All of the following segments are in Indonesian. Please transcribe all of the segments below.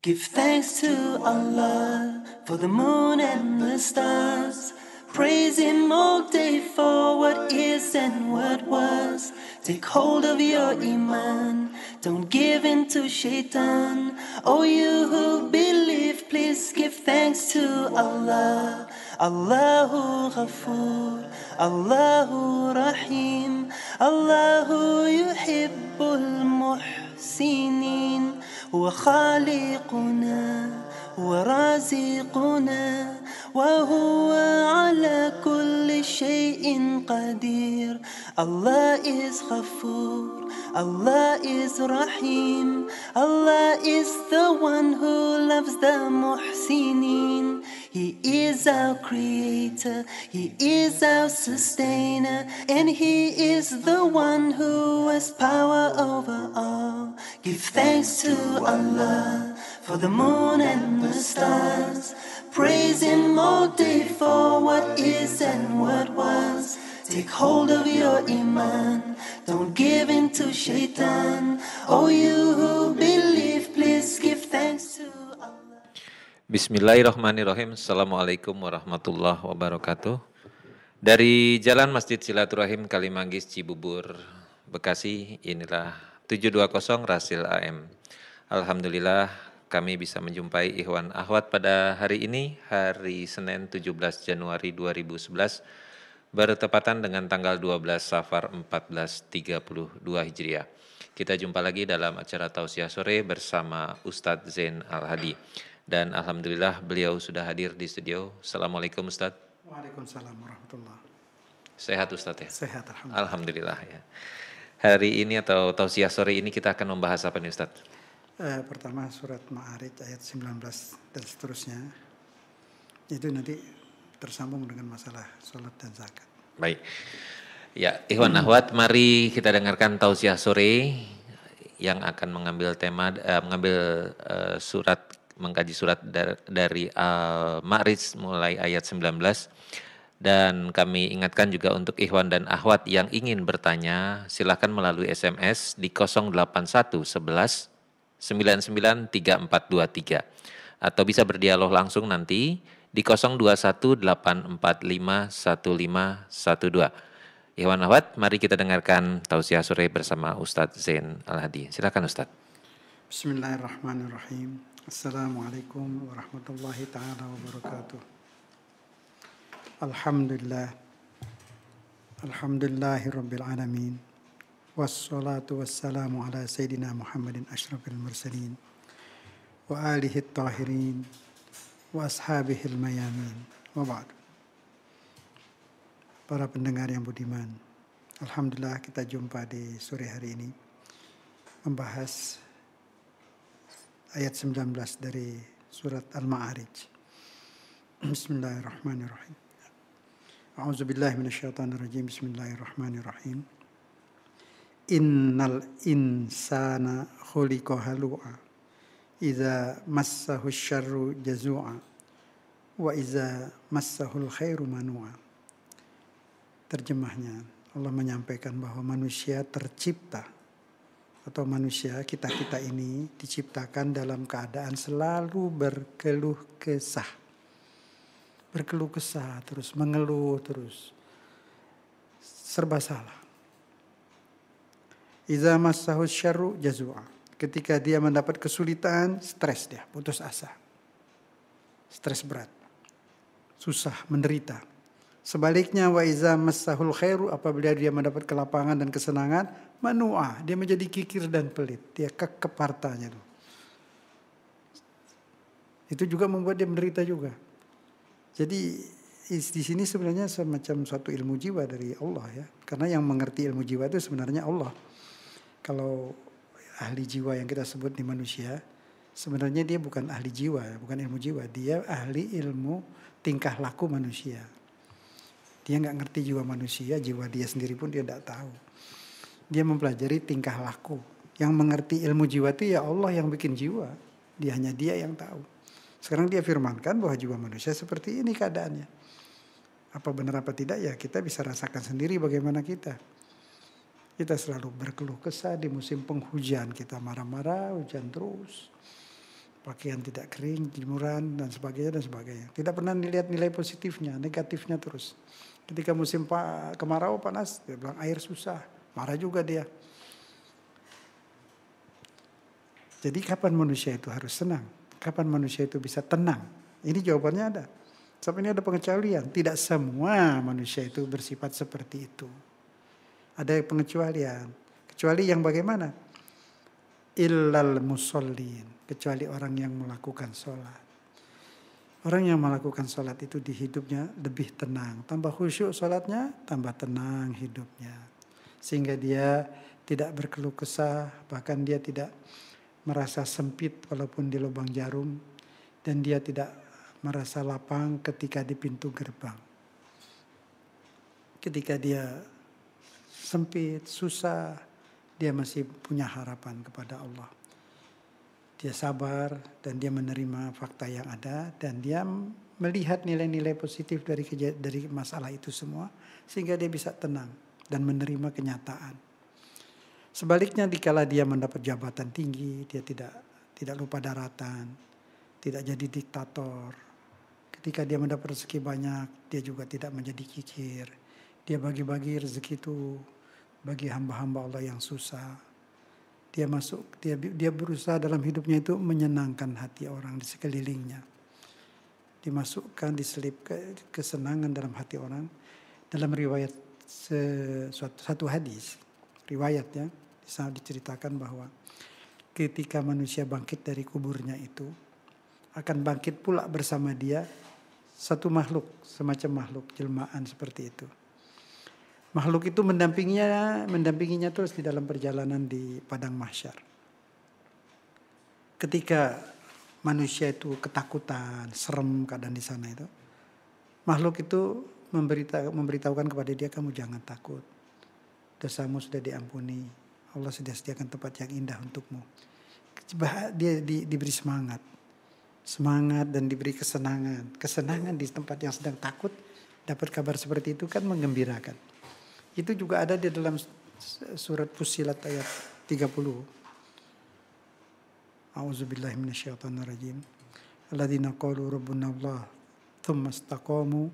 Give thanks to Allah for the moon and the stars. Praise Him all day for what is and what was. Take hold of your Iman, don't give in to shaitan. Oh, you who believe, please give thanks to Allah. Allahu Ghafoor, Allahu Rahim, Allahu Yuhibbul Muhsinin. وخالقنا ورازقنا وهو على كل شيء قدير الله is غفور Allah is Rahim, Allah is the one who loves the Muhsinin. He is our creator, He is our sustainer, and He is the one who has power over all. Give thanks to Allah for the moon and the stars. Praise Him all day for what is and what was. Take hold of your iman, don't give in to shaitan. Oh, you who believe, please give thanks to Allah. Bismillahirrahmanirrahim. Assalamualaikum warahmatullahi wabarakatuh. Dari Jalan Masjid Silaturahim Kalimanggis Cibubur, Bekasi, inilah 720 Rasil AM. Alhamdulillah kami bisa menjumpai Ikhwan Ahwat pada hari ini, hari Senin 17 Januari 2011 bertepatan dengan tanggal 12 Safar 1432 Hijriah. Kita jumpa lagi dalam acara Tausiah Sore bersama Ustadz Zain Al-Hadi. Dan Alhamdulillah beliau sudah hadir di studio. Assalamualaikum Ustadz. Waalaikumsalam warahmatullahi Sehat Ustadz ya? Sehat Alhamdulillah. Alhamdulillah ya. Hari ini atau Tausiah Sore ini kita akan membahas apa nih Ustadz? Eh, pertama surat Ma'arij ayat 19 dan seterusnya. Itu nanti tersambung dengan masalah sholat dan zakat. Baik. Ya, Ikhwan Ahwat, mari kita dengarkan tausiah sore yang akan mengambil tema eh, mengambil eh, surat mengkaji surat dar, dari Al-Ma'rij mulai ayat 19 dan kami ingatkan juga untuk Ikhwan dan Ahwat yang ingin bertanya silahkan melalui SMS di 081 11 99 3423 atau bisa berdialog langsung nanti di 0218451512. Ikhwan Ahwat, mari kita dengarkan tausiah sore bersama Ustadz Zain Al-Hadi. Silakan Ustadz. Bismillahirrahmanirrahim. Assalamualaikum warahmatullahi taala wabarakatuh. Alhamdulillah. Alhamdulillahirabbil alamin. Wassalatu wassalamu ala sayyidina Muhammadin asyrafil mursalin wa alihi at-tahirin وأصحابه الميامين وبعد para pendengar yang budiman Alhamdulillah kita jumpa di sore hari ini membahas ayat 19 dari surat Al-Ma'arij Bismillahirrahmanirrahim A'udzubillahi minasyaitonirrajim Bismillahirrahmanirrahim Innal insana khuliqa halu'a Iza massahu syarru jazu'a wa iza massahu khairu manu'a. Terjemahnya, Allah menyampaikan bahwa manusia tercipta atau manusia kita-kita ini diciptakan dalam keadaan selalu berkeluh kesah. Berkeluh kesah terus, mengeluh terus. Serba salah. Iza massahu syarru jazu'a ketika dia mendapat kesulitan, stres dia, putus asa. Stres berat. Susah, menderita. Sebaliknya wa iza massahul khairu apabila dia mendapat kelapangan dan kesenangan, manuah, dia menjadi kikir dan pelit, dia kekepartanya hartanya Itu juga membuat dia menderita juga. Jadi di sini sebenarnya semacam suatu ilmu jiwa dari Allah ya. Karena yang mengerti ilmu jiwa itu sebenarnya Allah. Kalau ahli jiwa yang kita sebut di manusia, sebenarnya dia bukan ahli jiwa, bukan ilmu jiwa, dia ahli ilmu tingkah laku manusia. Dia nggak ngerti jiwa manusia, jiwa dia sendiri pun dia nggak tahu. Dia mempelajari tingkah laku. Yang mengerti ilmu jiwa itu ya Allah yang bikin jiwa. Dia hanya dia yang tahu. Sekarang dia firmankan bahwa jiwa manusia seperti ini keadaannya. Apa benar apa tidak ya kita bisa rasakan sendiri bagaimana kita. Kita selalu berkeluh kesah di musim penghujan. Kita marah-marah, hujan terus. Pakaian tidak kering, jemuran, dan sebagainya, dan sebagainya. Tidak pernah dilihat nilai positifnya, negatifnya terus. Ketika musim kemarau panas, dia bilang air susah. Marah juga dia. Jadi kapan manusia itu harus senang? Kapan manusia itu bisa tenang? Ini jawabannya ada. Sampai ini ada pengecualian. Tidak semua manusia itu bersifat seperti itu. Ada pengecualian. Kecuali yang bagaimana? Illal musallin. Kecuali orang yang melakukan sholat. Orang yang melakukan sholat itu di hidupnya lebih tenang. Tambah khusyuk sholatnya, tambah tenang hidupnya. Sehingga dia tidak berkeluh kesah, bahkan dia tidak merasa sempit walaupun di lubang jarum. Dan dia tidak merasa lapang ketika di pintu gerbang. Ketika dia sempit, susah, dia masih punya harapan kepada Allah. Dia sabar dan dia menerima fakta yang ada dan dia melihat nilai-nilai positif dari dari masalah itu semua sehingga dia bisa tenang dan menerima kenyataan. Sebaliknya dikala dia mendapat jabatan tinggi, dia tidak tidak lupa daratan, tidak jadi diktator. Ketika dia mendapat rezeki banyak, dia juga tidak menjadi kikir dia bagi-bagi rezeki itu bagi hamba-hamba Allah yang susah. Dia masuk, dia dia berusaha dalam hidupnya itu menyenangkan hati orang di sekelilingnya. Dimasukkan, diselip ke, kesenangan dalam hati orang. Dalam riwayat sesuatu, satu hadis, riwayat ya, diceritakan bahwa ketika manusia bangkit dari kuburnya itu, akan bangkit pula bersama dia satu makhluk, semacam makhluk jelmaan seperti itu. Makhluk itu mendampinginya, mendampinginya terus di dalam perjalanan di padang mahsyar. Ketika manusia itu ketakutan, serem keadaan di sana itu, makhluk itu memberita, memberitahukan kepada dia kamu jangan takut. Dosamu sudah diampuni. Allah sudah sediakan tempat yang indah untukmu. Dia di, diberi semangat. Semangat dan diberi kesenangan. Kesenangan di tempat yang sedang takut dapat kabar seperti itu kan menggembirakan. Itu juga ada di dalam surat Fusilat ayat 30. A'udzubillahi minasyaitonirrajim. Alladzina qalu rabbuna Allah thumma istaqamu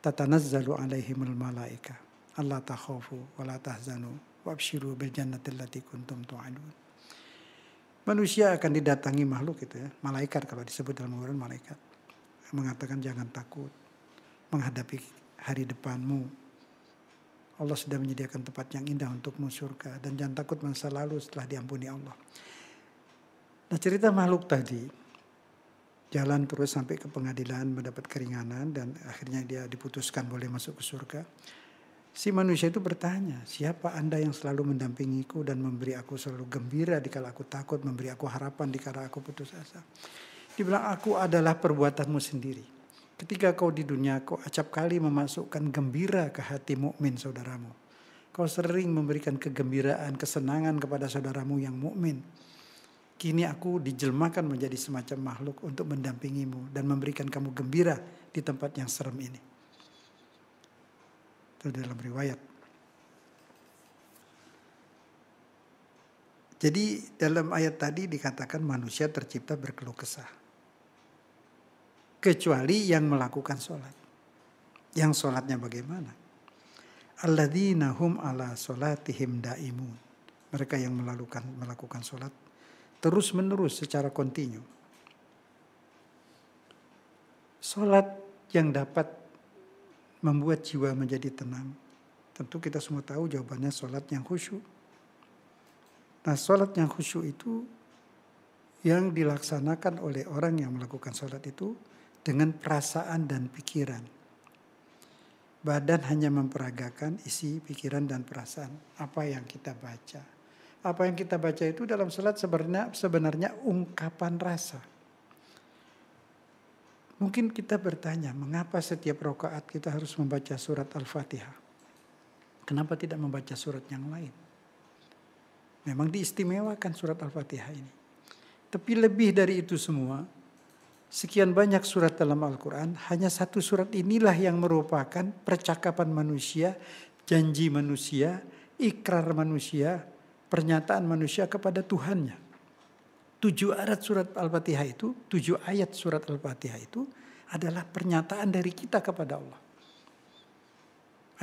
tatanazzalu alaihimul malaika Allah takhafu wa la tahzanu wabshiru bil jannati allati kuntum tu'adun. Manusia akan didatangi makhluk itu ya, malaikat kalau disebut dalam Al-Quran malaikat mengatakan jangan takut menghadapi hari depanmu Allah sudah menyediakan tempat yang indah untukmu surga dan jangan takut masa lalu setelah diampuni Allah. Nah cerita makhluk tadi jalan terus sampai ke pengadilan mendapat keringanan dan akhirnya dia diputuskan boleh masuk ke surga. Si manusia itu bertanya, siapa Anda yang selalu mendampingiku dan memberi aku selalu gembira dikala aku takut, memberi aku harapan dikala aku putus asa. Dibilang aku adalah perbuatanmu sendiri. Ketika kau di dunia, kau acap kali memasukkan gembira ke hati mukmin saudaramu. Kau sering memberikan kegembiraan, kesenangan kepada saudaramu yang mukmin. Kini aku dijelmakan menjadi semacam makhluk untuk mendampingimu dan memberikan kamu gembira di tempat yang serem ini. Itu dalam riwayat. Jadi dalam ayat tadi dikatakan manusia tercipta berkeluh kesah kecuali yang melakukan sholat. Yang sholatnya bagaimana? Alladzina hum ala sholatihim daimun. Mereka yang melakukan melakukan sholat terus menerus secara kontinu. Sholat yang dapat membuat jiwa menjadi tenang. Tentu kita semua tahu jawabannya sholat yang khusyuk. Nah sholat yang khusyuk itu yang dilaksanakan oleh orang yang melakukan sholat itu dengan perasaan dan pikiran. Badan hanya memperagakan isi pikiran dan perasaan apa yang kita baca. Apa yang kita baca itu dalam salat sebenarnya sebenarnya ungkapan rasa. Mungkin kita bertanya, mengapa setiap rokaat kita harus membaca surat Al-Fatihah? Kenapa tidak membaca surat yang lain? Memang diistimewakan surat Al-Fatihah ini. Tapi lebih dari itu semua, sekian banyak surat dalam Al-Quran, hanya satu surat inilah yang merupakan percakapan manusia, janji manusia, ikrar manusia, pernyataan manusia kepada Tuhannya. Tujuh ayat surat Al-Fatihah itu, tujuh ayat surat Al-Fatihah itu adalah pernyataan dari kita kepada Allah.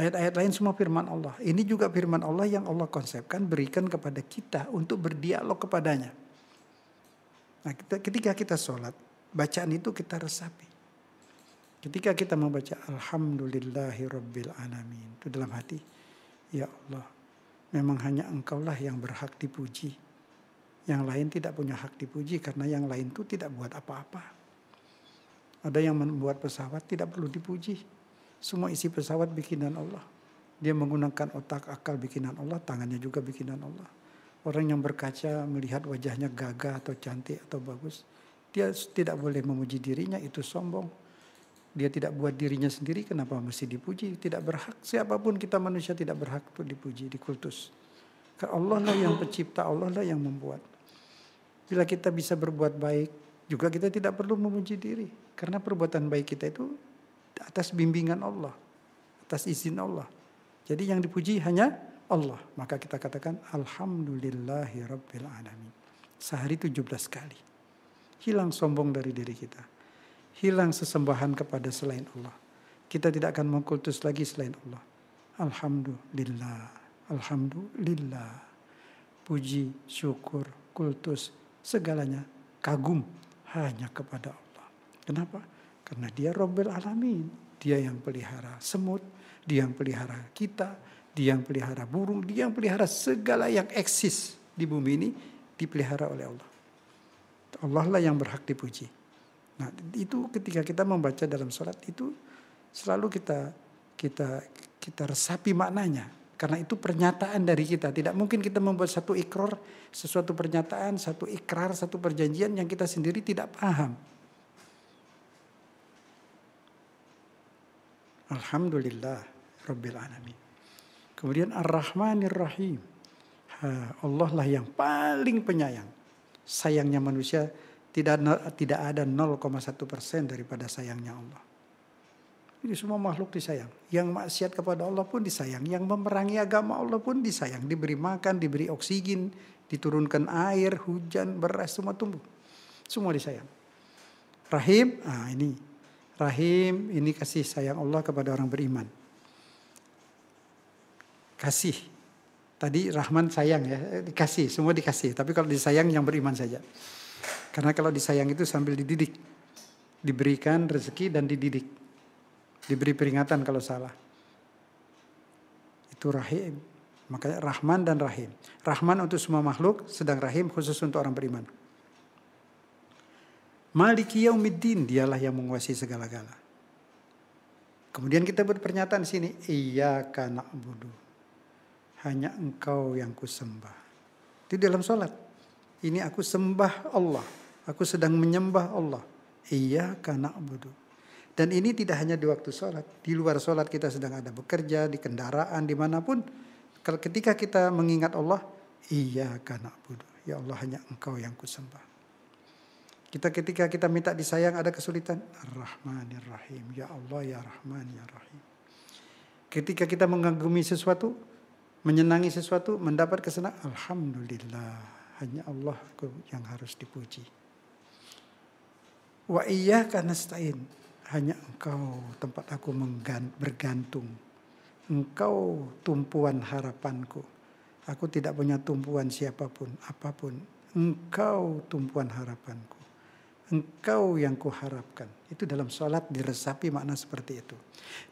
Ayat-ayat lain semua firman Allah. Ini juga firman Allah yang Allah konsepkan berikan kepada kita untuk berdialog kepadanya. Nah, kita, ketika kita sholat, Bacaan itu kita resapi. Ketika kita membaca Alhamdulillahi Rabbil Alamin. Itu dalam hati. Ya Allah, memang hanya engkaulah yang berhak dipuji. Yang lain tidak punya hak dipuji karena yang lain itu tidak buat apa-apa. Ada yang membuat pesawat tidak perlu dipuji. Semua isi pesawat bikinan Allah. Dia menggunakan otak, akal bikinan Allah, tangannya juga bikinan Allah. Orang yang berkaca melihat wajahnya gagah atau cantik atau bagus, dia tidak boleh memuji dirinya, itu sombong. Dia tidak buat dirinya sendiri, kenapa mesti dipuji? Tidak berhak, siapapun kita manusia tidak berhak untuk dipuji, dikultus. Karena Allah lah yang pencipta, Allah lah yang membuat. Bila kita bisa berbuat baik, juga kita tidak perlu memuji diri. Karena perbuatan baik kita itu atas bimbingan Allah, atas izin Allah. Jadi yang dipuji hanya Allah. Maka kita katakan Alhamdulillahi Rabbil Alamin. Sehari 17 kali hilang sombong dari diri kita. Hilang sesembahan kepada selain Allah. Kita tidak akan mengkultus lagi selain Allah. Alhamdulillah. Alhamdulillah. Puji, syukur, kultus, segalanya kagum hanya kepada Allah. Kenapa? Karena dia Robbel Alamin. Dia yang pelihara semut, dia yang pelihara kita, dia yang pelihara burung, dia yang pelihara segala yang eksis di bumi ini dipelihara oleh Allah. Allah lah yang berhak dipuji. Nah, itu ketika kita membaca dalam sholat itu selalu kita kita kita resapi maknanya karena itu pernyataan dari kita. Tidak mungkin kita membuat satu ikrar, sesuatu pernyataan, satu ikrar, satu perjanjian yang kita sendiri tidak paham. Alhamdulillah Rabbil Alamin. Kemudian Ar-Rahmanir Rahim. Allah lah yang paling penyayang sayangnya manusia tidak tidak ada 0,1 persen daripada sayangnya Allah. Jadi semua makhluk disayang. Yang maksiat kepada Allah pun disayang. Yang memerangi agama Allah pun disayang. Diberi makan, diberi oksigen, diturunkan air, hujan, beras, semua tumbuh. Semua disayang. Rahim, ah ini. Rahim, ini kasih sayang Allah kepada orang beriman. Kasih Tadi Rahman sayang ya, eh, dikasih, semua dikasih. Tapi kalau disayang yang beriman saja. Karena kalau disayang itu sambil dididik. Diberikan rezeki dan dididik. Diberi peringatan kalau salah. Itu rahim. Makanya Rahman dan Rahim. Rahman untuk semua makhluk, sedang Rahim khusus untuk orang beriman. Maliki yaumiddin, dialah yang menguasai segala-gala. Kemudian kita buat pernyataan sini, kanak budu hanya engkau yang kusembah. Itu dalam sholat. Ini aku sembah Allah. Aku sedang menyembah Allah. Iya karena budu. Dan ini tidak hanya di waktu sholat. Di luar sholat kita sedang ada bekerja, di kendaraan, dimanapun. Ketika kita mengingat Allah, iya karena budu. Ya Allah hanya engkau yang kusembah. Kita ketika kita minta disayang ada kesulitan. Rahim. Ya Allah ya Rahman ya Rahim. Ketika kita mengagumi sesuatu, menyenangi sesuatu, mendapat kesenangan, alhamdulillah. Hanya Allah yang harus dipuji. Wa iya nasta'in. Hanya engkau tempat aku bergantung. Engkau tumpuan harapanku. Aku tidak punya tumpuan siapapun, apapun. Engkau tumpuan harapanku. Engkau yang kuharapkan. Itu dalam sholat diresapi makna seperti itu.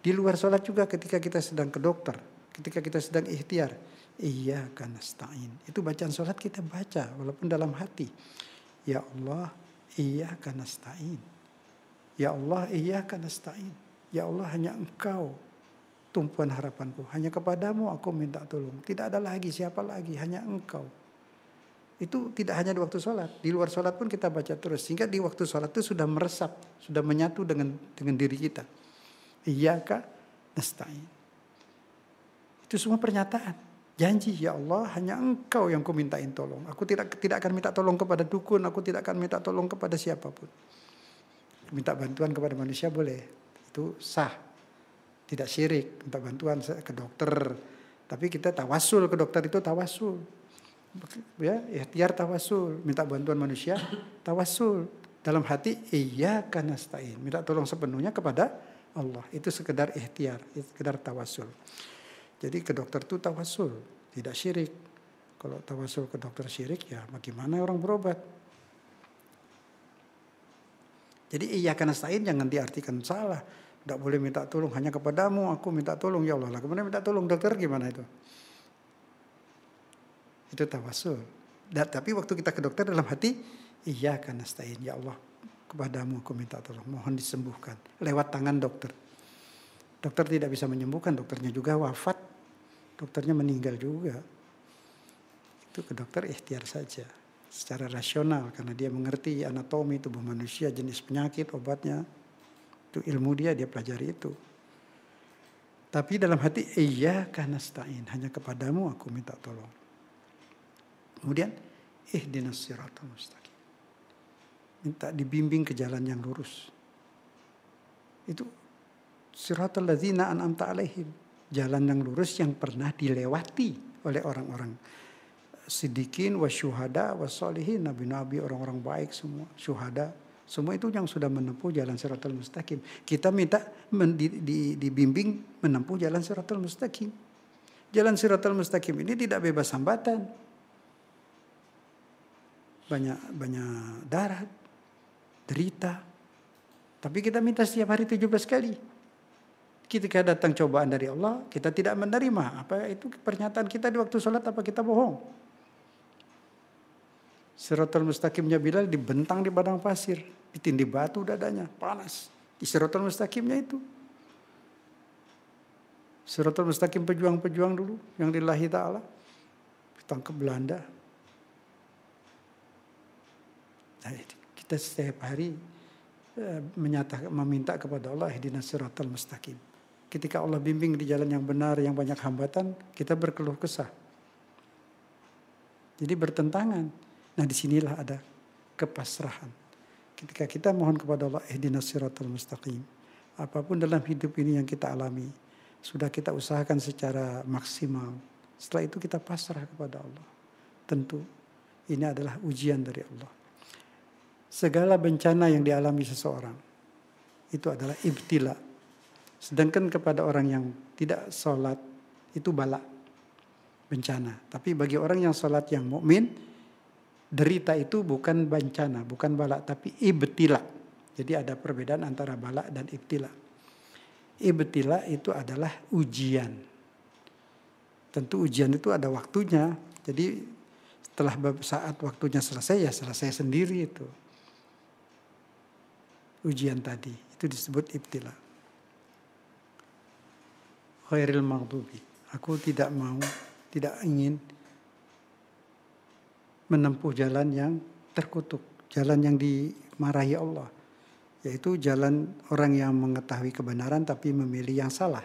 Di luar sholat juga ketika kita sedang ke dokter ketika kita sedang ikhtiar. Iya karena stain. Itu bacaan sholat kita baca walaupun dalam hati. Ya Allah, iya karena stain. Ya Allah, iya karena stain. Ya Allah hanya engkau tumpuan harapanku. Hanya kepadamu aku minta tolong. Tidak ada lagi siapa lagi, hanya engkau. Itu tidak hanya di waktu sholat. Di luar sholat pun kita baca terus. Sehingga di waktu sholat itu sudah meresap. Sudah menyatu dengan dengan diri kita. Iya kak nestain itu semua pernyataan. Janji, ya Allah, hanya engkau yang kumintain tolong. Aku tidak tidak akan minta tolong kepada dukun, aku tidak akan minta tolong kepada siapapun. Minta bantuan kepada manusia boleh, itu sah. Tidak syirik, minta bantuan ke dokter. Tapi kita tawasul ke dokter itu tawasul. Ya, ikhtiar tawasul, minta bantuan manusia, tawasul. Dalam hati, iya karena stain. Minta tolong sepenuhnya kepada Allah. Itu sekedar ikhtiar, sekedar tawasul. Jadi ke dokter itu tawasul, tidak syirik. Kalau tawasul ke dokter syirik ya bagaimana orang berobat? Jadi iya karena sain jangan diartikan salah. Tidak boleh minta tolong hanya kepadamu aku minta tolong ya Allah. Lah kemudian minta tolong dokter gimana itu? Itu tawasul. Dan, tapi waktu kita ke dokter dalam hati iya karena sain ya Allah kepadamu aku minta tolong mohon disembuhkan lewat tangan dokter dokter tidak bisa menyembuhkan, dokternya juga wafat dokternya meninggal juga. Itu ke dokter ikhtiar saja secara rasional karena dia mengerti anatomi tubuh manusia, jenis penyakit, obatnya. Itu ilmu dia, dia pelajari itu. Tapi dalam hati, iya karena stain, hanya kepadamu aku minta tolong. Kemudian, eh dinasiratul mustaqim. Minta dibimbing ke jalan yang lurus. Itu siratul ladzina an'amta alaihim jalan yang lurus yang pernah dilewati oleh orang-orang sidikin wa syuhada nabi-nabi orang-orang baik semua syuhada semua itu yang sudah menempuh jalan siratul mustaqim kita minta men, di, di, dibimbing menempuh jalan siratul mustaqim jalan siratul mustaqim ini tidak bebas hambatan banyak banyak darat derita tapi kita minta setiap hari 17 kali ketika datang cobaan dari Allah, kita tidak menerima. Apa itu pernyataan kita di waktu sholat, apa kita bohong? Siratul mustaqimnya Bilal dibentang di padang pasir, ditindih batu dadanya, panas. Di siratul mustaqimnya itu. Siratul mustaqim pejuang-pejuang dulu yang dilahi ta'ala. ditangkap Belanda. Nah, kita setiap hari eh, menyatakan meminta kepada Allah Hidina siratal mustaqim ketika Allah bimbing di jalan yang benar, yang banyak hambatan, kita berkeluh kesah. Jadi bertentangan. Nah disinilah ada kepasrahan. Ketika kita mohon kepada Allah, eh dinasiratul mustaqim. Apapun dalam hidup ini yang kita alami, sudah kita usahakan secara maksimal. Setelah itu kita pasrah kepada Allah. Tentu ini adalah ujian dari Allah. Segala bencana yang dialami seseorang, itu adalah ibtila, Sedangkan kepada orang yang tidak sholat itu balak bencana. Tapi bagi orang yang sholat yang mukmin derita itu bukan bencana, bukan balak tapi ibtila. Jadi ada perbedaan antara balak dan ibtila. Ibtila itu adalah ujian. Tentu ujian itu ada waktunya. Jadi setelah saat waktunya selesai ya selesai sendiri itu. Ujian tadi itu disebut ibtila. Khairil maghdubi. Aku tidak mau, tidak ingin menempuh jalan yang terkutuk. Jalan yang dimarahi Allah. Yaitu jalan orang yang mengetahui kebenaran tapi memilih yang salah.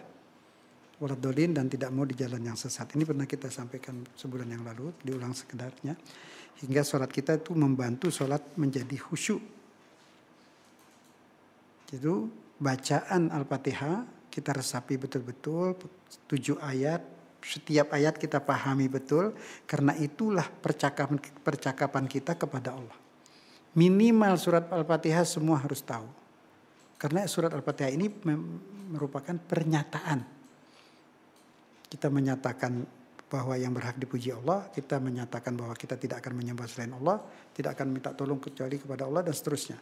Waladolin dan tidak mau di jalan yang sesat. Ini pernah kita sampaikan sebulan yang lalu, diulang sekedarnya. Hingga sholat kita itu membantu sholat menjadi khusyuk. Itu bacaan Al-Fatihah kita resapi betul-betul tujuh ayat setiap ayat kita pahami betul karena itulah percakapan percakapan kita kepada Allah. Minimal surat Al-Fatihah semua harus tahu. Karena surat Al-Fatihah ini merupakan pernyataan. Kita menyatakan bahwa yang berhak dipuji Allah, kita menyatakan bahwa kita tidak akan menyembah selain Allah, tidak akan minta tolong kecuali kepada Allah dan seterusnya.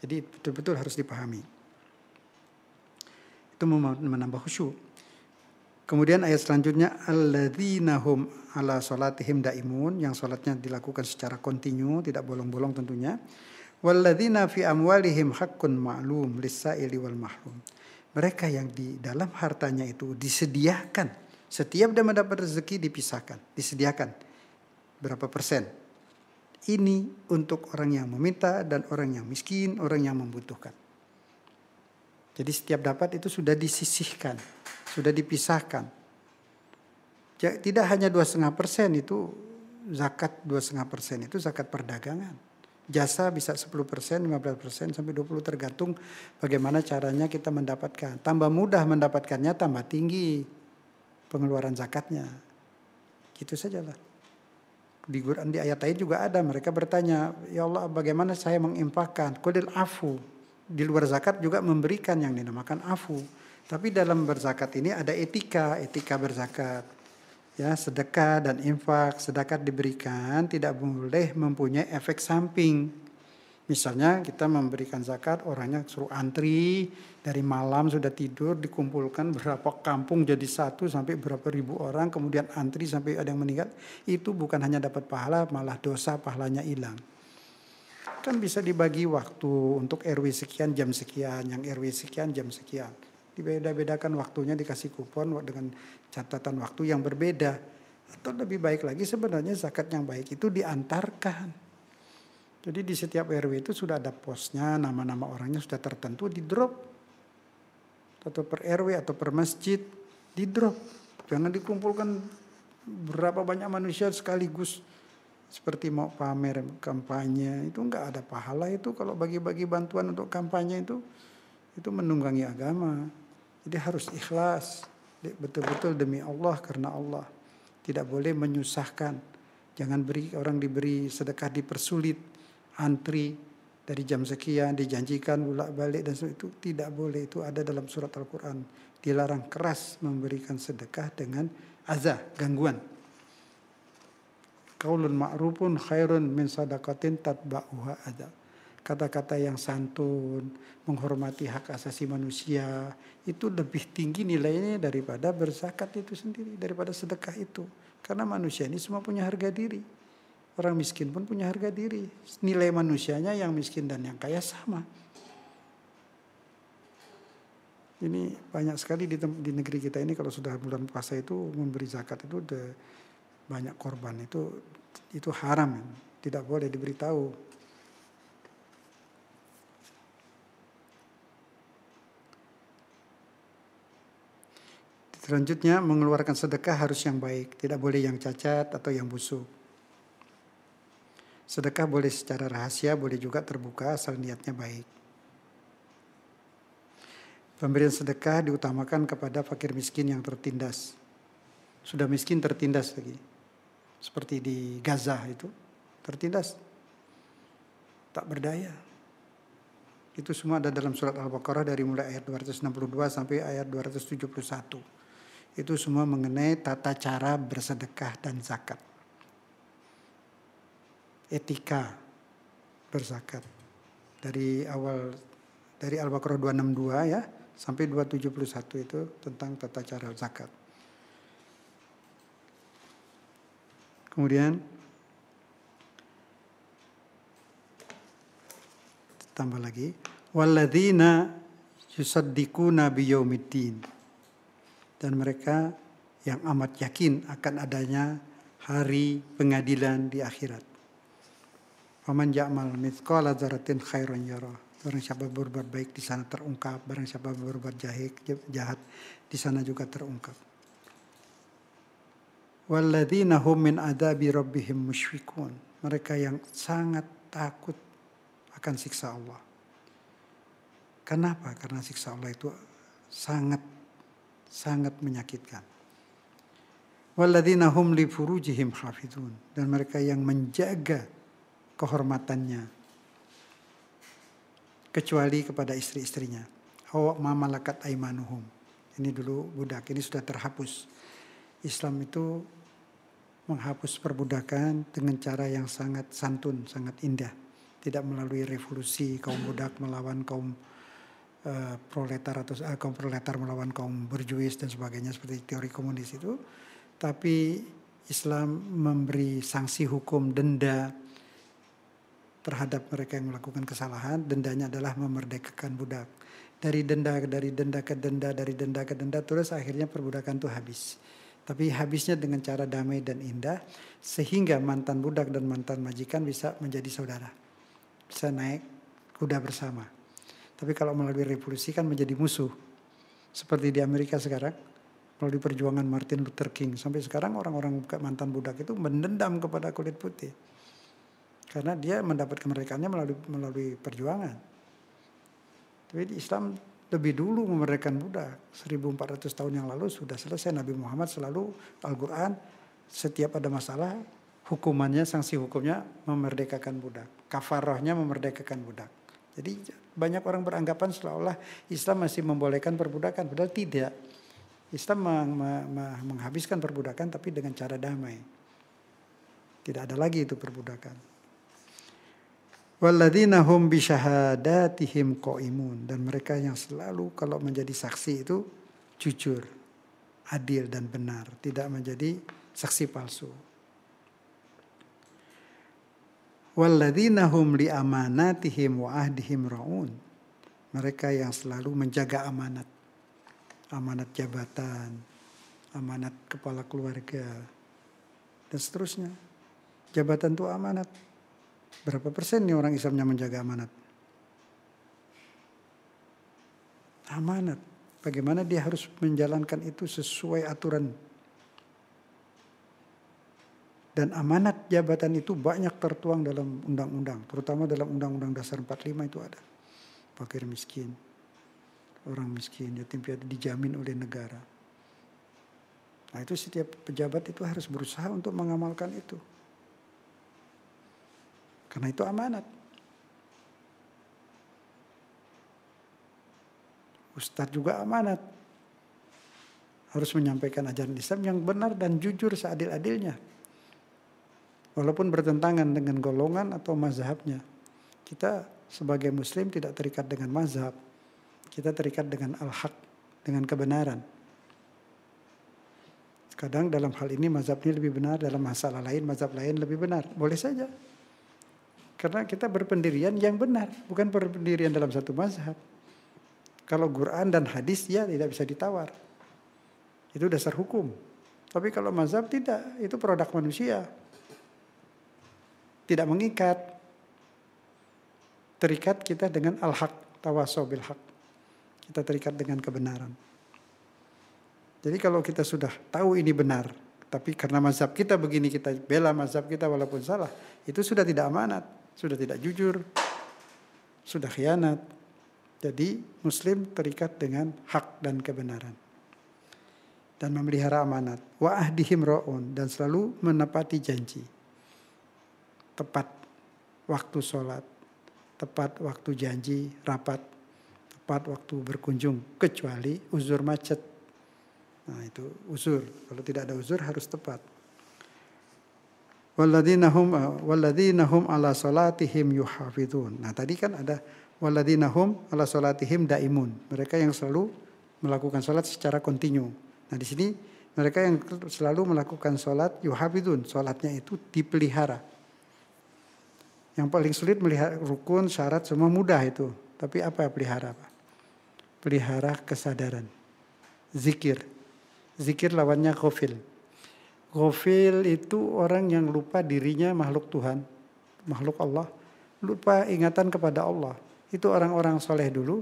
Jadi betul-betul harus dipahami. Itu menambah khusyuk. Kemudian ayat selanjutnya alladzina hum ala salatihim daimun yang salatnya dilakukan secara kontinu, tidak bolong-bolong tentunya. Walladzina fi amwalihim haqqun ma'lum lis-sa'ili wal mahrum. Mereka yang di dalam hartanya itu disediakan setiap dia mendapat rezeki dipisahkan, disediakan berapa persen. Ini untuk orang yang meminta dan orang yang miskin, orang yang membutuhkan. Jadi setiap dapat itu sudah disisihkan, sudah dipisahkan. Tidak hanya 2,5 persen itu zakat 2,5 persen itu zakat perdagangan. Jasa bisa 10 persen, 15 persen, sampai 20 tergantung bagaimana caranya kita mendapatkan. Tambah mudah mendapatkannya, tambah tinggi pengeluaran zakatnya. Gitu sajalah. Di Quran di ayat lain juga ada mereka bertanya, "Ya Allah, bagaimana saya menginfakkan?" Qulil afu, di luar zakat juga memberikan yang dinamakan afu. Tapi dalam berzakat ini ada etika, etika berzakat. Ya, sedekah dan infak, sedekah diberikan tidak boleh mempunyai efek samping. Misalnya kita memberikan zakat, orangnya suruh antri, dari malam sudah tidur, dikumpulkan berapa kampung jadi satu sampai berapa ribu orang, kemudian antri sampai ada yang meninggal. Itu bukan hanya dapat pahala, malah dosa pahalanya hilang Kan bisa dibagi waktu untuk RW sekian jam sekian, yang RW sekian jam sekian. Dibeda-bedakan waktunya dikasih kupon dengan catatan waktu yang berbeda. Atau lebih baik lagi sebenarnya zakat yang baik itu diantarkan. Jadi di setiap RW itu sudah ada posnya, nama-nama orangnya sudah tertentu di drop. Atau per RW atau per masjid di drop. Jangan dikumpulkan berapa banyak manusia sekaligus seperti mau pamer kampanye itu nggak ada pahala itu kalau bagi-bagi bantuan untuk kampanye itu itu menunggangi agama jadi harus ikhlas betul-betul demi Allah karena Allah tidak boleh menyusahkan jangan beri orang diberi sedekah dipersulit antri dari jam sekian dijanjikan bolak balik dan itu tidak boleh itu ada dalam surat Al-Quran dilarang keras memberikan sedekah dengan azah gangguan Kaulun ma'rufun khairun min sadaqatin tatba'uha ada. Kata-kata yang santun, menghormati hak asasi manusia, itu lebih tinggi nilainya daripada berzakat itu sendiri, daripada sedekah itu. Karena manusia ini semua punya harga diri. Orang miskin pun punya harga diri. Nilai manusianya yang miskin dan yang kaya sama. Ini banyak sekali di, di negeri kita ini kalau sudah bulan puasa itu memberi zakat itu the, banyak korban itu itu haram tidak boleh diberitahu Selanjutnya, mengeluarkan sedekah harus yang baik, tidak boleh yang cacat atau yang busuk. Sedekah boleh secara rahasia, boleh juga terbuka asal niatnya baik. Pemberian sedekah diutamakan kepada fakir miskin yang tertindas. Sudah miskin tertindas lagi seperti di Gaza itu tertindas tak berdaya itu semua ada dalam surat Al-Baqarah dari mulai ayat 262 sampai ayat 271 itu semua mengenai tata cara bersedekah dan zakat etika berzakat dari awal dari Al-Baqarah 262 ya sampai 271 itu tentang tata cara zakat. Kemudian tambah lagi walladzina yusaddiquna biyaumiddin dan mereka yang amat yakin akan adanya hari pengadilan di akhirat. Paman Ja'mal mithqala dzaratin khairan yara. Barang siapa berbuat baik di sana terungkap, barang siapa berbuat jahat, jahat di sana juga terungkap. Walladzina hum min adabi rabbihim musyfiqun. Mereka yang sangat takut akan siksa Allah. Kenapa? Karena siksa Allah itu sangat sangat menyakitkan. Walladzina hum li furujihim hafidun dan mereka yang menjaga kehormatannya kecuali kepada istri-istrinya. Hawa mamalakat aimanuhum. Ini dulu budak, ini sudah terhapus. Islam itu menghapus perbudakan dengan cara yang sangat santun, sangat indah. Tidak melalui revolusi kaum budak melawan kaum uh, proletar atau uh, kaum proletar melawan kaum berjuis dan sebagainya seperti teori komunis itu. Tapi Islam memberi sanksi hukum denda terhadap mereka yang melakukan kesalahan, dendanya adalah memerdekakan budak. Dari denda, dari denda ke denda, dari denda ke denda, terus akhirnya perbudakan itu habis tapi habisnya dengan cara damai dan indah sehingga mantan budak dan mantan majikan bisa menjadi saudara bisa naik kuda bersama tapi kalau melalui revolusi kan menjadi musuh seperti di Amerika sekarang melalui perjuangan Martin Luther King sampai sekarang orang-orang mantan budak itu mendendam kepada kulit putih karena dia mendapat kemerdekaannya melalui melalui perjuangan tapi di Islam lebih dulu memerdekakan budak 1400 tahun yang lalu sudah selesai Nabi Muhammad selalu Al-Qur'an setiap ada masalah hukumannya sanksi hukumnya memerdekakan budak kafarahnya memerdekakan budak jadi banyak orang beranggapan seolah olah Islam masih membolehkan perbudakan padahal tidak Islam meng menghabiskan perbudakan tapi dengan cara damai tidak ada lagi itu perbudakan Walladzina hum bisyahadatihim qaimun dan mereka yang selalu kalau menjadi saksi itu jujur, adil dan benar, tidak menjadi saksi palsu. Walladzina hum li amanatihim wa ahdihim raun. Mereka yang selalu menjaga amanat. Amanat jabatan, amanat kepala keluarga dan seterusnya. Jabatan itu amanat Berapa persen nih orang Islamnya menjaga amanat? Amanat. Bagaimana dia harus menjalankan itu sesuai aturan. Dan amanat jabatan itu banyak tertuang dalam undang-undang. Terutama dalam undang-undang dasar 45 itu ada. Fakir miskin, orang miskin, yatim piatu dijamin oleh negara. Nah itu setiap pejabat itu harus berusaha untuk mengamalkan itu. Karena itu amanat. Ustadz juga amanat. Harus menyampaikan ajaran Islam yang benar dan jujur seadil-adilnya. Walaupun bertentangan dengan golongan atau mazhabnya. Kita sebagai muslim tidak terikat dengan mazhab. Kita terikat dengan al-haq, dengan kebenaran. Kadang dalam hal ini mazhab ini lebih benar, dalam masalah lain mazhab lain lebih benar. Boleh saja. Karena kita berpendirian yang benar, bukan berpendirian dalam satu mazhab. Kalau Quran dan hadis ya tidak bisa ditawar. Itu dasar hukum. Tapi kalau mazhab tidak, itu produk manusia. Tidak mengikat. Terikat kita dengan al-haq, tawasso bil haq. Kita terikat dengan kebenaran. Jadi kalau kita sudah tahu ini benar, tapi karena mazhab kita begini kita bela mazhab kita walaupun salah, itu sudah tidak amanat sudah tidak jujur, sudah khianat. Jadi muslim terikat dengan hak dan kebenaran. Dan memelihara amanat. Wa ahdihim ra'un Dan selalu menepati janji. Tepat waktu sholat. Tepat waktu janji, rapat. Tepat waktu berkunjung. Kecuali uzur macet. Nah itu uzur. Kalau tidak ada uzur harus tepat. Walladzina hum nahum ala salatihim yuhafidun Nah, tadi kan ada walladzina nahum ala salatihim daimun. Mereka yang selalu melakukan salat secara kontinu. Nah, di sini mereka yang selalu melakukan salat yuhafidun Salatnya itu dipelihara. Yang paling sulit melihat rukun, syarat semua mudah itu. Tapi apa pelihara, apa Pelihara kesadaran. Zikir. Zikir lawannya kofil Gofil itu orang yang lupa dirinya makhluk Tuhan, makhluk Allah, lupa ingatan kepada Allah. Itu orang-orang soleh dulu,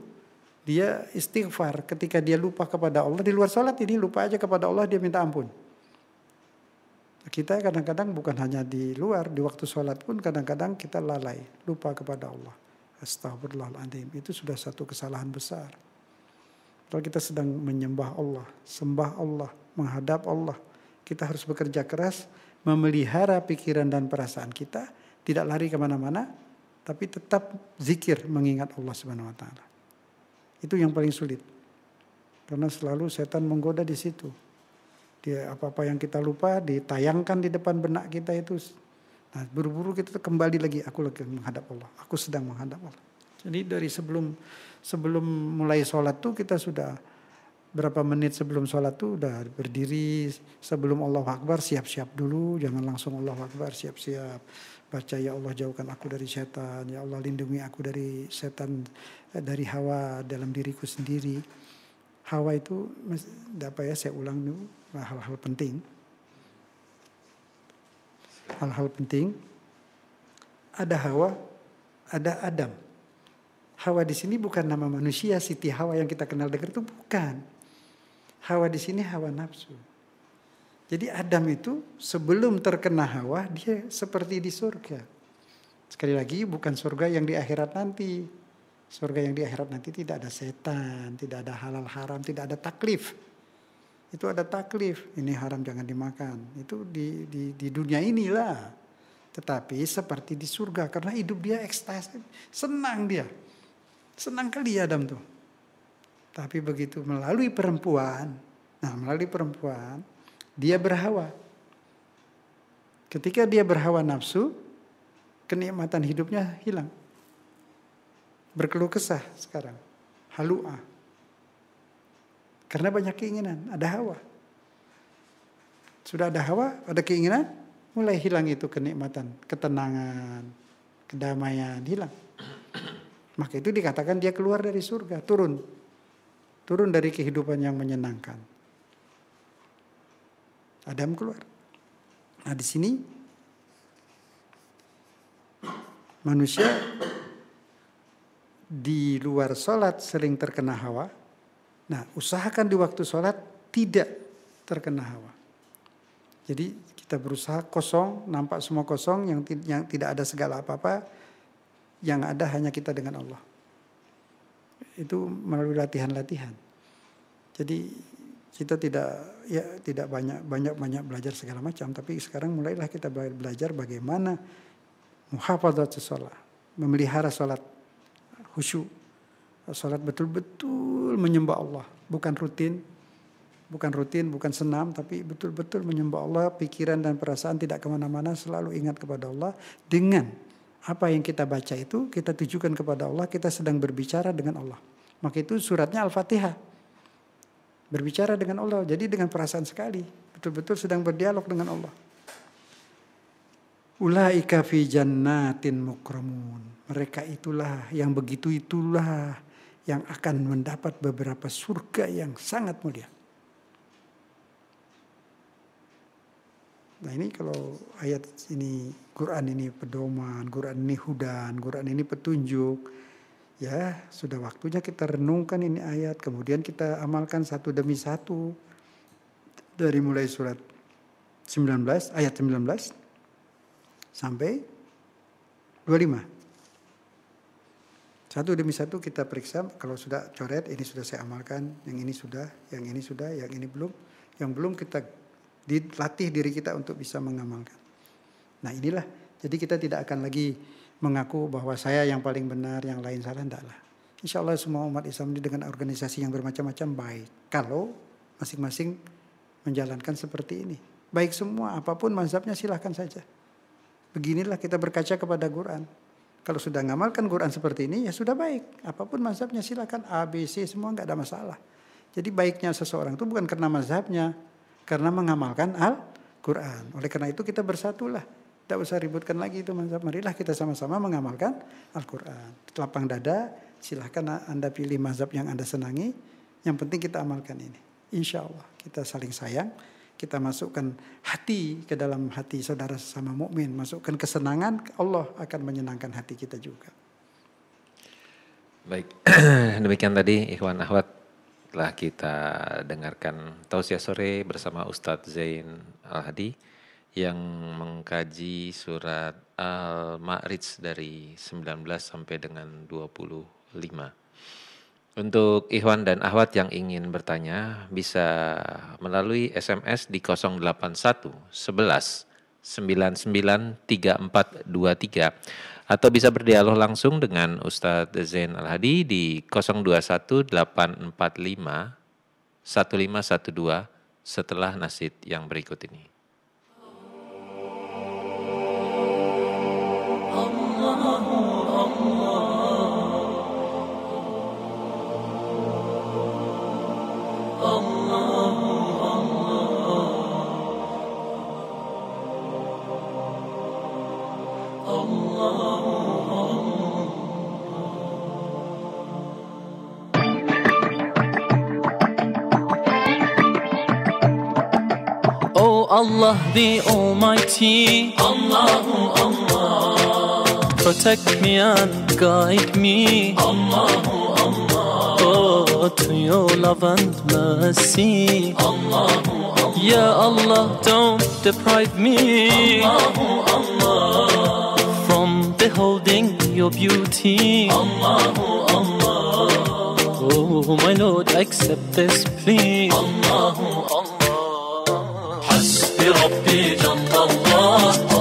dia istighfar ketika dia lupa kepada Allah. Di luar sholat ini lupa aja kepada Allah, dia minta ampun. Kita kadang-kadang bukan hanya di luar, di waktu sholat pun kadang-kadang kita lalai, lupa kepada Allah. Astagfirullahaladzim, itu sudah satu kesalahan besar. Kalau kita sedang menyembah Allah, sembah Allah, menghadap Allah, kita harus bekerja keras, memelihara pikiran dan perasaan kita, tidak lari kemana-mana, tapi tetap zikir mengingat Allah Subhanahu Wa Taala. Itu yang paling sulit, karena selalu setan menggoda di situ. Dia apa-apa yang kita lupa ditayangkan di depan benak kita itu. Nah, buru-buru kita kembali lagi. Aku lagi menghadap Allah. Aku sedang menghadap Allah. Jadi dari sebelum sebelum mulai sholat tuh kita sudah berapa menit sebelum sholat tuh udah berdiri sebelum Allah Akbar siap-siap dulu jangan langsung Allah Akbar siap-siap baca ya Allah jauhkan aku dari setan ya Allah lindungi aku dari setan eh, dari hawa dalam diriku sendiri hawa itu apa ya saya ulang nih hal-hal penting hal-hal penting ada hawa ada Adam Hawa di sini bukan nama manusia, Siti Hawa yang kita kenal dekat itu bukan Hawa di sini hawa nafsu. Jadi Adam itu sebelum terkena hawa dia seperti di surga. Sekali lagi bukan surga yang di akhirat nanti. Surga yang di akhirat nanti tidak ada setan, tidak ada halal haram, tidak ada taklif. Itu ada taklif, ini haram jangan dimakan. Itu di, di, di dunia inilah. Tetapi seperti di surga karena hidup dia ekstasi, senang dia. Senang kali Adam tuh. Tapi begitu melalui perempuan, nah melalui perempuan, dia berhawa. Ketika dia berhawa nafsu, kenikmatan hidupnya hilang. Berkeluh kesah sekarang. Halu'ah. Karena banyak keinginan, ada hawa. Sudah ada hawa, ada keinginan, mulai hilang itu kenikmatan, ketenangan, kedamaian, hilang. Maka itu dikatakan dia keluar dari surga, turun turun dari kehidupan yang menyenangkan. Adam keluar. Nah di sini manusia di luar sholat sering terkena hawa. Nah usahakan di waktu sholat tidak terkena hawa. Jadi kita berusaha kosong, nampak semua kosong, yang, yang tidak ada segala apa-apa, yang ada hanya kita dengan Allah itu melalui latihan-latihan. Jadi kita tidak ya tidak banyak banyak banyak belajar segala macam, tapi sekarang mulailah kita belajar bagaimana muhafazat sholat, memelihara sholat khusyuk, sholat betul-betul menyembah Allah, bukan rutin, bukan rutin, bukan senam, tapi betul-betul menyembah Allah, pikiran dan perasaan tidak kemana-mana, selalu ingat kepada Allah dengan apa yang kita baca itu kita tujukan kepada Allah, kita sedang berbicara dengan Allah. Maka itu suratnya Al-Fatihah. Berbicara dengan Allah, jadi dengan perasaan sekali, betul-betul sedang berdialog dengan Allah. Ulaika fi jannatin mukramun. Mereka itulah yang begitu itulah yang akan mendapat beberapa surga yang sangat mulia. Nah ini kalau ayat ini Quran ini pedoman, Quran ini hudan, Quran ini petunjuk. Ya sudah waktunya kita renungkan ini ayat, kemudian kita amalkan satu demi satu dari mulai surat 19 ayat 19 sampai 25. Satu demi satu kita periksa kalau sudah coret ini sudah saya amalkan, yang ini sudah, yang ini sudah, yang ini belum, yang belum kita dilatih diri kita untuk bisa mengamalkan. Nah inilah, jadi kita tidak akan lagi mengaku bahwa saya yang paling benar, yang lain salah, lah. Insya Allah semua umat Islam ini dengan organisasi yang bermacam-macam baik. Kalau masing-masing menjalankan seperti ini. Baik semua, apapun mazhabnya silahkan saja. Beginilah kita berkaca kepada Quran. Kalau sudah ngamalkan Quran seperti ini, ya sudah baik. Apapun mazhabnya silahkan, A, B, C, semua nggak ada masalah. Jadi baiknya seseorang itu bukan karena mazhabnya, karena mengamalkan Al-Quran. Oleh karena itu kita bersatulah. Tidak usah ributkan lagi itu. Marilah kita sama-sama mengamalkan Al-Quran. Lapang dada, silahkan Anda pilih mazhab yang Anda senangi. Yang penting kita amalkan ini. Insya Allah kita saling sayang. Kita masukkan hati ke dalam hati saudara sesama mukmin, masukkan kesenangan, Allah akan menyenangkan hati kita juga. Baik, demikian tadi Ikhwan Ahwat setelah kita dengarkan tausiah sore bersama Ustadz Zain Al-Hadi yang mengkaji surat Al-Ma'rij dari 19 sampai dengan 25. Untuk Ikhwan dan Ahwat yang ingin bertanya bisa melalui SMS di 081 11 99 3423 atau bisa berdialog langsung dengan Ustadz Zain Al Hadi di 021845 1512 setelah nasid yang berikut ini. Allah the Almighty. Allahu Allah. Protect me and guide me. Allahu Allah. Oh, to your love and mercy. Allahu Allah. Ya Allah, don't deprive me. Allahu Allah. From beholding your beauty. Allahu Allah. Oh, my Lord, accept this plea. Allahu ربي جنب الله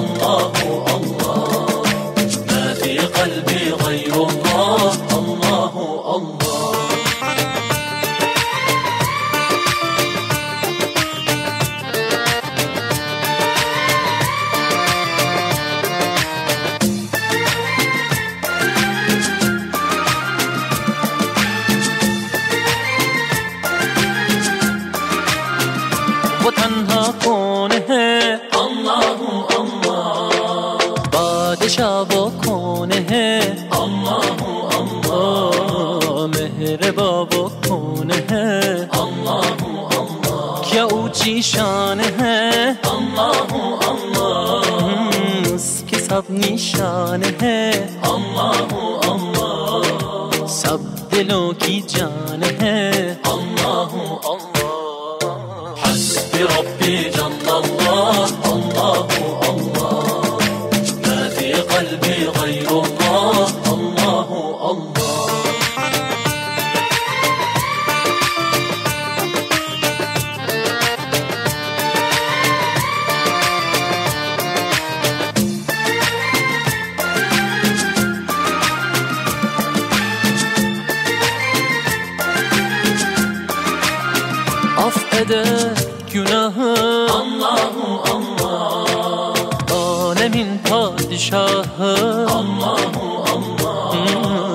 padişahı Allahu hmm, Allah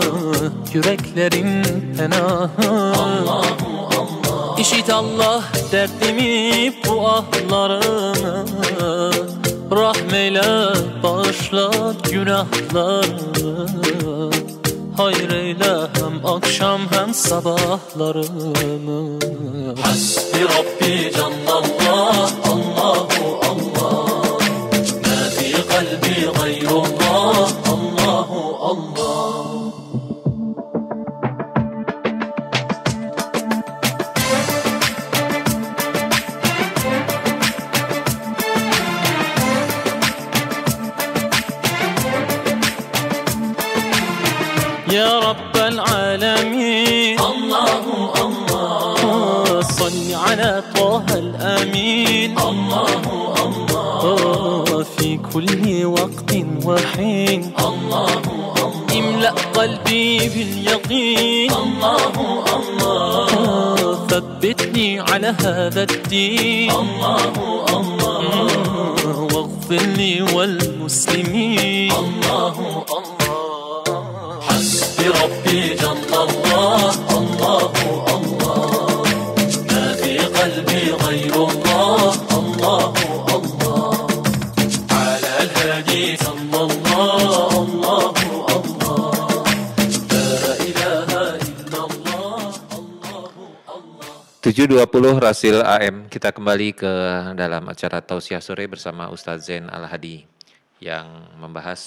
Yüreklerin penahı Allahu Allah İşit Allah derdimi bu ahlarını Rahmeyle bağışla günahlarını Hayreyle hem akşam hem sabahlarını Hasbi Rabbi Allah Allahu Allah يا رب العالمين الله الله آه، صل على طه الأمين الله الله آه، في كل وقت وحين الله الله املأ قلبي باليقين الله الله آه، ثبتني على هذا الدين الله الله واغفر لي والمسلمين 7.20 Rasil AM, kita kembali ke dalam acara Tausiah Sore bersama Ustadz Zain Al-Hadi yang membahas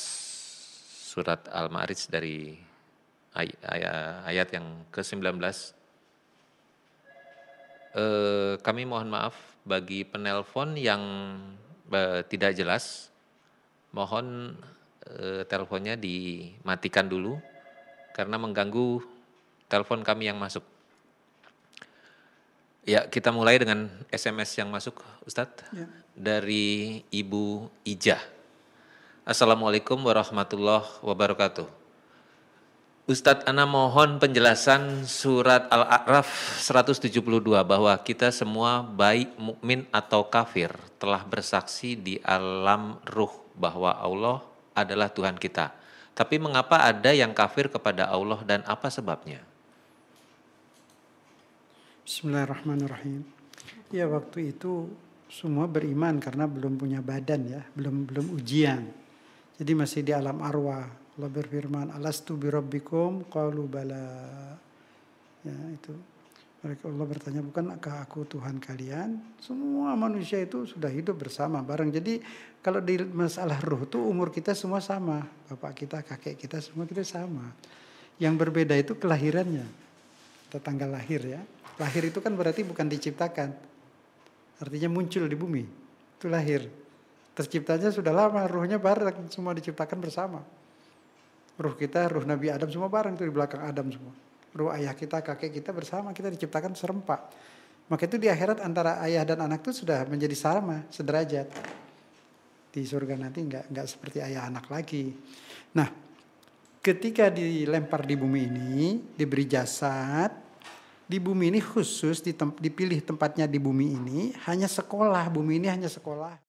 surat al marij dari ay ay ayat yang ke-19. E, eh, kami mohon maaf bagi penelpon yang e, tidak jelas, mohon e, teleponnya dimatikan dulu karena mengganggu telepon kami yang masuk. Ya, kita mulai dengan SMS yang masuk, Ustadz. Ya. Dari Ibu Ija. Assalamualaikum warahmatullahi wabarakatuh. Ustadz Ana mohon penjelasan surat Al-A'raf 172 bahwa kita semua baik mukmin atau kafir telah bersaksi di alam ruh bahwa Allah adalah Tuhan kita. Tapi mengapa ada yang kafir kepada Allah dan apa sebabnya? Bismillahirrahmanirrahim. Ya waktu itu semua beriman karena belum punya badan ya, belum belum ujian. Jadi masih di alam arwah. Allah berfirman, "Alastu birabbikum?" Qalu bala. Ya, itu. Mereka Allah bertanya, "Bukankah aku Tuhan kalian?" Semua manusia itu sudah hidup bersama bareng. Jadi kalau di masalah ruh itu umur kita semua sama. Bapak kita, kakek kita semua kita sama. Yang berbeda itu kelahirannya. Tetangga lahir ya. Lahir itu kan berarti bukan diciptakan. Artinya muncul di bumi. Itu lahir. Terciptanya sudah lama, ruhnya bareng, semua diciptakan bersama. Ruh kita, ruh Nabi Adam semua bareng itu di belakang Adam semua. Ruh ayah kita, kakek kita bersama, kita diciptakan serempak. Maka itu di akhirat antara ayah dan anak itu sudah menjadi sama, sederajat. Di surga nanti nggak nggak seperti ayah anak lagi. Nah, ketika dilempar di bumi ini, diberi jasad, di bumi ini khusus dipilih tempatnya di bumi ini hanya sekolah bumi ini hanya sekolah